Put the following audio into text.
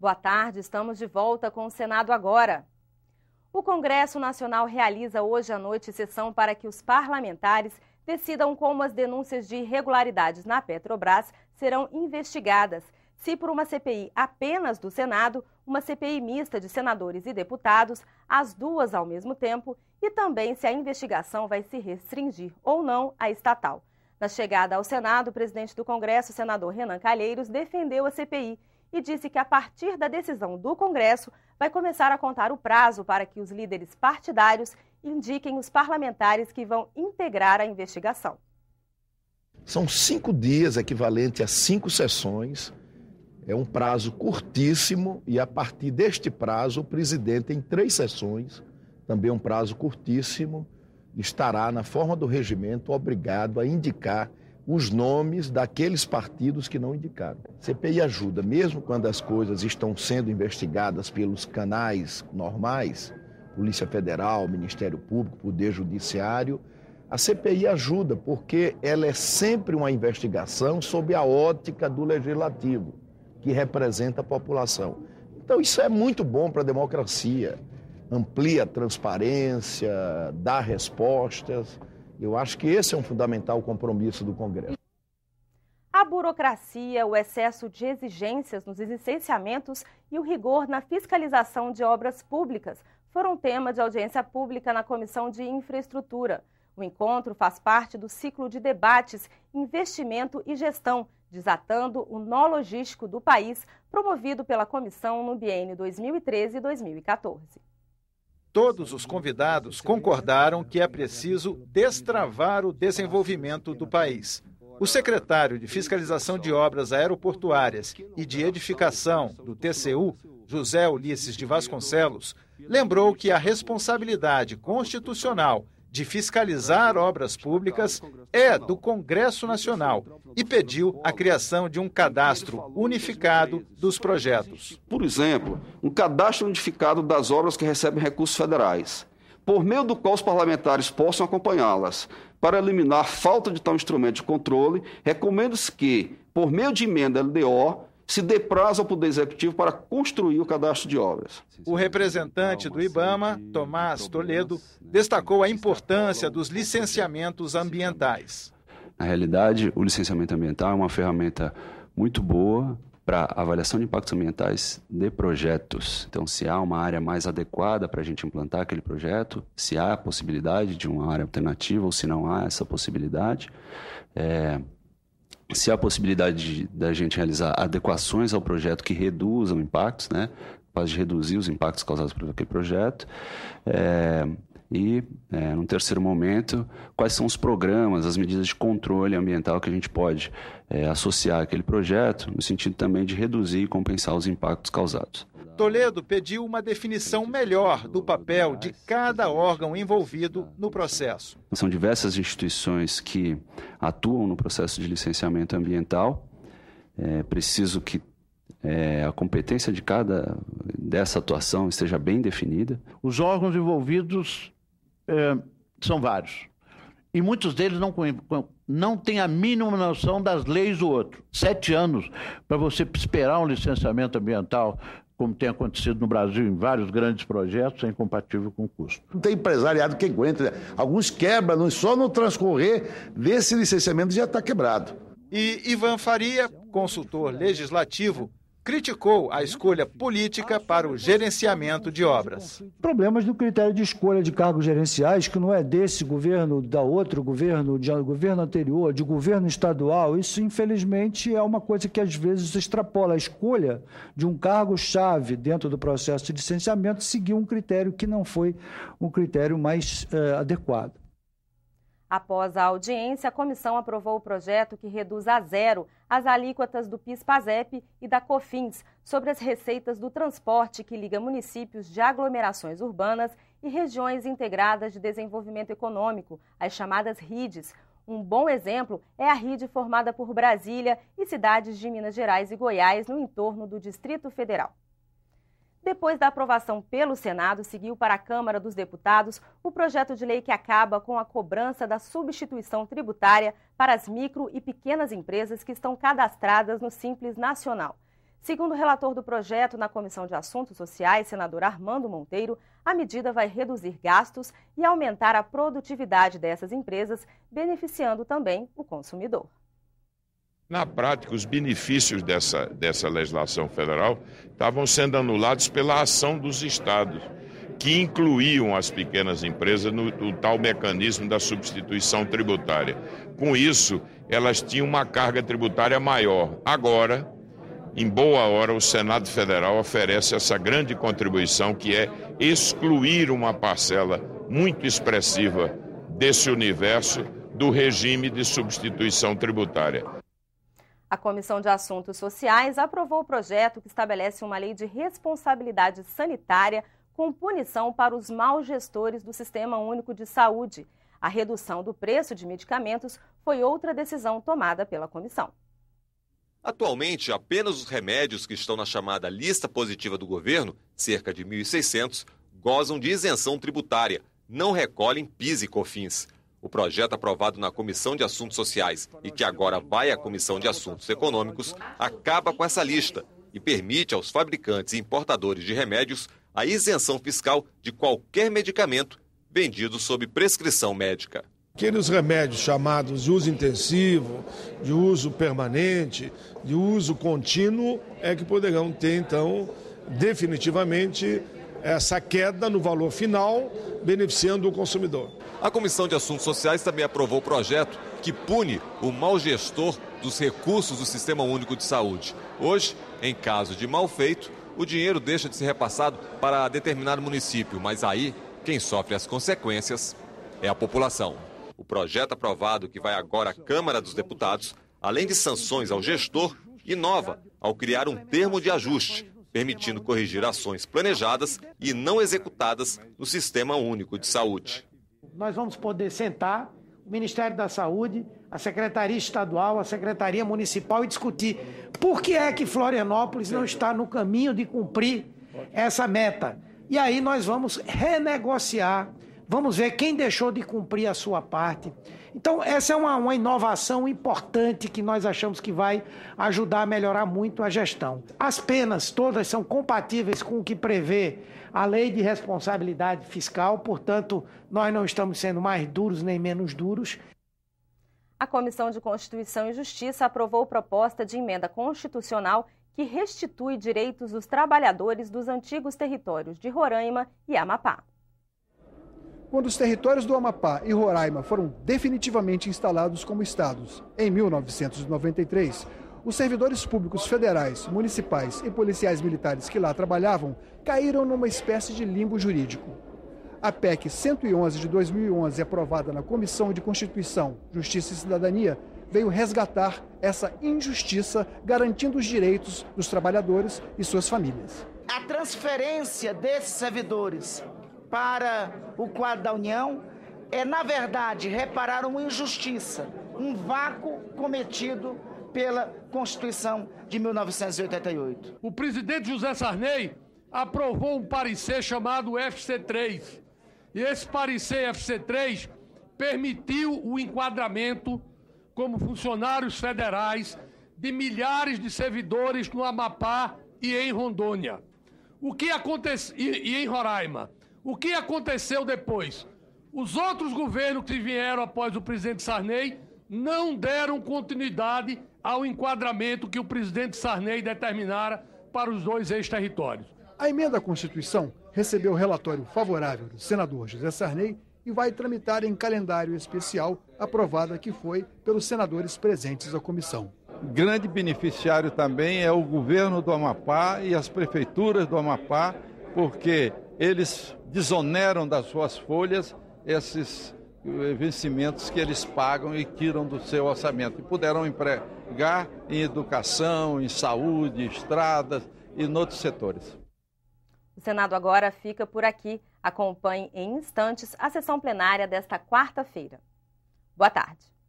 Boa tarde, estamos de volta com o Senado agora. O Congresso Nacional realiza hoje à noite sessão para que os parlamentares decidam como as denúncias de irregularidades na Petrobras serão investigadas. Se por uma CPI apenas do Senado, uma CPI mista de senadores e deputados, as duas ao mesmo tempo, e também se a investigação vai se restringir ou não à estatal. Na chegada ao Senado, o presidente do Congresso, senador Renan Calheiros, defendeu a CPI e disse que, a partir da decisão do Congresso, vai começar a contar o prazo para que os líderes partidários indiquem os parlamentares que vão integrar a investigação. São cinco dias, equivalente a cinco sessões. É um prazo curtíssimo e, a partir deste prazo, o presidente, em três sessões, também um prazo curtíssimo, estará, na forma do regimento, obrigado a indicar os nomes daqueles partidos que não indicaram. CPI ajuda, mesmo quando as coisas estão sendo investigadas pelos canais normais, Polícia Federal, Ministério Público, Poder Judiciário, a CPI ajuda porque ela é sempre uma investigação sob a ótica do legislativo, que representa a população. Então isso é muito bom para a democracia. Amplia a transparência, dá respostas. Eu acho que esse é um fundamental compromisso do Congresso. A burocracia, o excesso de exigências nos licenciamentos e o rigor na fiscalização de obras públicas foram tema de audiência pública na Comissão de Infraestrutura. O encontro faz parte do ciclo de debates Investimento e Gestão, desatando o nó logístico do país, promovido pela comissão no biênio 2013 2014 todos os convidados concordaram que é preciso destravar o desenvolvimento do país. O secretário de Fiscalização de Obras Aeroportuárias e de Edificação do TCU, José Ulisses de Vasconcelos, lembrou que a responsabilidade constitucional de fiscalizar obras públicas é do Congresso Nacional e pediu a criação de um cadastro unificado dos projetos. Por exemplo, um cadastro unificado das obras que recebem recursos federais, por meio do qual os parlamentares possam acompanhá-las. Para eliminar falta de tal instrumento de controle, recomenda-se que, por meio de emenda LDO, se dê prazo ao Poder Executivo para construir o cadastro de obras. O representante do IBAMA, Tomás Toledo, destacou a importância dos licenciamentos ambientais. Na realidade, o licenciamento ambiental é uma ferramenta muito boa para avaliação de impactos ambientais de projetos. Então, se há uma área mais adequada para a gente implantar aquele projeto, se há a possibilidade de uma área alternativa ou se não há essa possibilidade. É, se há possibilidade da gente realizar adequações ao projeto que reduzam impactos, né? capaz de reduzir os impactos causados por aquele projeto. É, e, é, num terceiro momento, quais são os programas, as medidas de controle ambiental que a gente pode é, associar aquele projeto, no sentido também de reduzir e compensar os impactos causados. Toledo pediu uma definição melhor do papel de cada órgão envolvido no processo. São diversas instituições que atuam no processo de licenciamento ambiental. É preciso que é, a competência de cada dessa atuação esteja bem definida. Os órgãos envolvidos é, são vários e muitos deles não, não têm a mínima noção das leis do outro. Sete anos para você esperar um licenciamento ambiental, como tem acontecido no Brasil em vários grandes projetos, é incompatível com o custo. Não tem empresariado que aguente. Né? Alguns quebram, só no transcorrer desse licenciamento já está quebrado. E Ivan Faria, consultor legislativo criticou a uhum. escolha política para o gerenciamento de obras. Problemas no critério de escolha de cargos gerenciais, que não é desse governo, da outro governo, de governo anterior, de governo estadual, isso infelizmente é uma coisa que às vezes extrapola a escolha de um cargo-chave dentro do processo de licenciamento, seguir um critério que não foi um critério mais eh, adequado. Após a audiência, a comissão aprovou o projeto que reduz a zero as alíquotas do PIS-PASEP e da COFINS sobre as receitas do transporte que liga municípios de aglomerações urbanas e regiões integradas de desenvolvimento econômico, as chamadas RIDES. Um bom exemplo é a rede formada por Brasília e cidades de Minas Gerais e Goiás no entorno do Distrito Federal. Depois da aprovação pelo Senado, seguiu para a Câmara dos Deputados o projeto de lei que acaba com a cobrança da substituição tributária para as micro e pequenas empresas que estão cadastradas no Simples Nacional. Segundo o relator do projeto na Comissão de Assuntos Sociais, senador Armando Monteiro, a medida vai reduzir gastos e aumentar a produtividade dessas empresas, beneficiando também o consumidor. Na prática, os benefícios dessa, dessa legislação federal estavam sendo anulados pela ação dos estados, que incluíam as pequenas empresas no, no tal mecanismo da substituição tributária. Com isso, elas tinham uma carga tributária maior. Agora, em boa hora, o Senado Federal oferece essa grande contribuição que é excluir uma parcela muito expressiva desse universo do regime de substituição tributária. A Comissão de Assuntos Sociais aprovou o projeto que estabelece uma lei de responsabilidade sanitária com punição para os maus gestores do Sistema Único de Saúde. A redução do preço de medicamentos foi outra decisão tomada pela comissão. Atualmente, apenas os remédios que estão na chamada lista positiva do governo, cerca de 1.600, gozam de isenção tributária, não recolhem PIS e COFINS. O projeto aprovado na Comissão de Assuntos Sociais e que agora vai à Comissão de Assuntos Econômicos acaba com essa lista e permite aos fabricantes e importadores de remédios a isenção fiscal de qualquer medicamento vendido sob prescrição médica. Aqueles remédios chamados de uso intensivo, de uso permanente, de uso contínuo, é que poderão ter, então, definitivamente essa queda no valor final, beneficiando o consumidor. A Comissão de Assuntos Sociais também aprovou o projeto que pune o mau gestor dos recursos do Sistema Único de Saúde. Hoje, em caso de mal feito, o dinheiro deixa de ser repassado para determinado município, mas aí quem sofre as consequências é a população. O projeto aprovado, que vai agora à Câmara dos Deputados, além de sanções ao gestor, inova ao criar um termo de ajuste permitindo corrigir ações planejadas e não executadas no Sistema Único de Saúde. Nós vamos poder sentar o Ministério da Saúde, a Secretaria Estadual, a Secretaria Municipal e discutir por que é que Florianópolis não está no caminho de cumprir essa meta. E aí nós vamos renegociar Vamos ver quem deixou de cumprir a sua parte. Então, essa é uma, uma inovação importante que nós achamos que vai ajudar a melhorar muito a gestão. As penas todas são compatíveis com o que prevê a lei de responsabilidade fiscal, portanto, nós não estamos sendo mais duros nem menos duros. A Comissão de Constituição e Justiça aprovou proposta de emenda constitucional que restitui direitos dos trabalhadores dos antigos territórios de Roraima e Amapá quando os territórios do Amapá e Roraima foram definitivamente instalados como estados, em 1993, os servidores públicos federais, municipais e policiais militares que lá trabalhavam caíram numa espécie de limbo jurídico. A PEC 111 de 2011, aprovada na Comissão de Constituição, Justiça e Cidadania, veio resgatar essa injustiça, garantindo os direitos dos trabalhadores e suas famílias. A transferência desses servidores para o quadro da União é, na verdade, reparar uma injustiça, um vácuo cometido pela Constituição de 1988. O presidente José Sarney aprovou um parecer chamado FC3. E esse parecer FC3 permitiu o enquadramento como funcionários federais de milhares de servidores no Amapá e em Rondônia. O que aconteceu e, e em Roraima? O que aconteceu depois? Os outros governos que vieram após o presidente Sarney não deram continuidade ao enquadramento que o presidente Sarney determinara para os dois ex-territórios. A emenda à Constituição recebeu relatório favorável do senador José Sarney e vai tramitar em calendário especial, aprovada que foi pelos senadores presentes à comissão. Grande beneficiário também é o governo do Amapá e as prefeituras do Amapá, porque eles desoneram das suas folhas esses eh, vencimentos que eles pagam e tiram do seu orçamento. E puderam empregar em educação, em saúde, estradas e em outros setores. O Senado agora fica por aqui. Acompanhe em instantes a sessão plenária desta quarta-feira. Boa tarde.